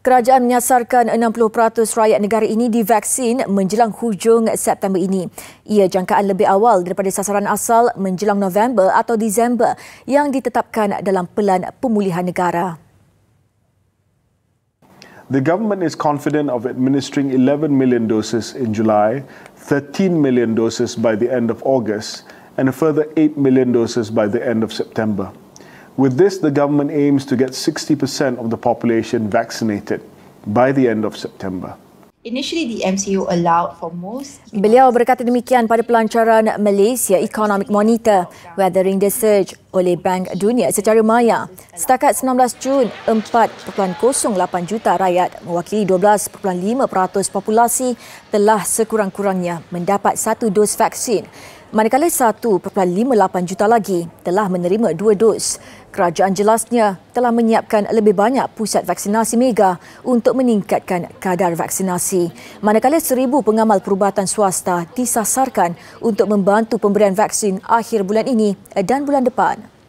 Kerajaan menyasarkan 60% rakyat negara ini divaksin menjelang hujung September ini. Ia jangkaan lebih awal daripada sasaran asal menjelang November atau Disember yang ditetapkan dalam pelan pemulihan negara. The government is confident of administering 11 million doses in July, 13 million doses by the end of August and a further 8 million doses by the end of September. With this, the government aims to get 60% of the population vaccinated by the end of September. Initially, the MCO allowed for most... Beliau berkata demikian pada pelancaran Malaysia Economic Monitor, Weathering the Surge oleh Bank Dunia secara maya. Setakat 19 Jun, 4.08 juta rakyat mewakili 12.5% populasi telah sekurang-kurangnya mendapat satu dos vaksin. Manakala 1.58 juta lagi telah menerima dua dos. Kerajaan jelasnya telah menyiapkan lebih banyak pusat vaksinasi mega untuk meningkatkan kadar vaksinasi. Manakala seribu pengamal perubatan swasta disasarkan untuk membantu pemberian vaksin akhir bulan ini dan bulan depan.